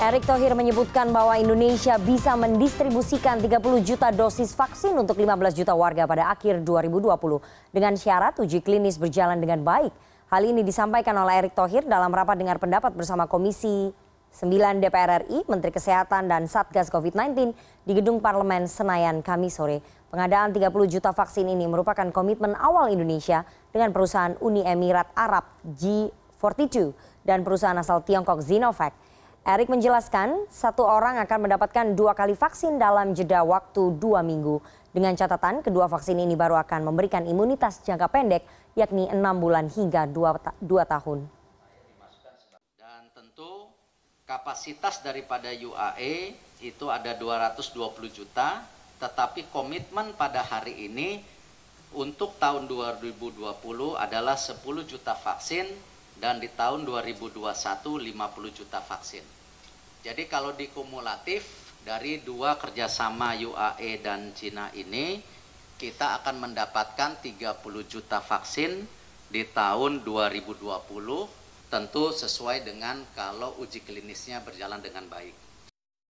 Erick Thohir menyebutkan bahwa Indonesia bisa mendistribusikan 30 juta dosis vaksin untuk 15 juta warga pada akhir 2020 dengan syarat uji klinis berjalan dengan baik. Hal ini disampaikan oleh Erick Thohir dalam rapat dengar pendapat bersama Komisi 9 DPR RI, Menteri Kesehatan dan Satgas COVID-19 di Gedung Parlemen Senayan kami sore. Pengadaan 30 juta vaksin ini merupakan komitmen awal Indonesia dengan perusahaan Uni Emirat Arab G42 dan perusahaan asal Tiongkok Zinovac. Erik menjelaskan, satu orang akan mendapatkan dua kali vaksin dalam jeda waktu dua minggu. Dengan catatan, kedua vaksin ini baru akan memberikan imunitas jangka pendek, yakni enam bulan hingga dua, dua tahun. Dan tentu kapasitas daripada UAE itu ada 220 juta, tetapi komitmen pada hari ini untuk tahun 2020 adalah 10 juta vaksin dan di tahun 2021 50 juta vaksin. Jadi kalau dikumulatif dari dua kerjasama UAE dan Cina ini, kita akan mendapatkan 30 juta vaksin di tahun 2020, tentu sesuai dengan kalau uji klinisnya berjalan dengan baik.